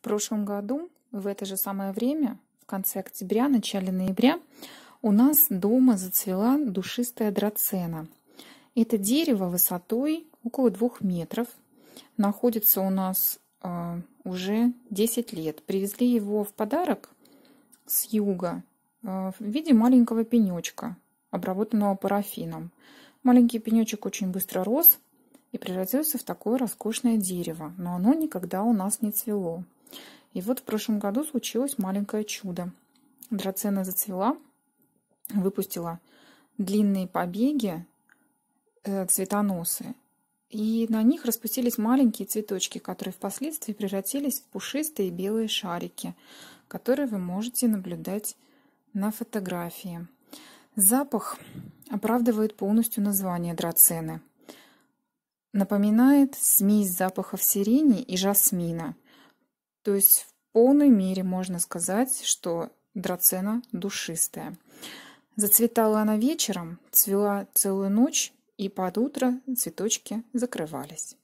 В прошлом году в это же самое время, в конце октября, начале ноября, у нас дома зацвела душистая драцена. Это дерево высотой около двух метров. Находится у нас э, уже 10 лет. Привезли его в подарок с юга э, в виде маленького пенечка, обработанного парафином. Маленький пенечек очень быстро рос и превратился в такое роскошное дерево, но оно никогда у нас не цвело. И вот в прошлом году случилось маленькое чудо. Драцена зацвела, выпустила длинные побеги э, цветоносы. И на них распустились маленькие цветочки, которые впоследствии превратились в пушистые белые шарики, которые вы можете наблюдать на фотографии. Запах оправдывает полностью название драцены. Напоминает смесь запахов сирени и жасмина – то есть в полной мере можно сказать, что драцена душистая. Зацветала она вечером, цвела целую ночь, и под утро цветочки закрывались.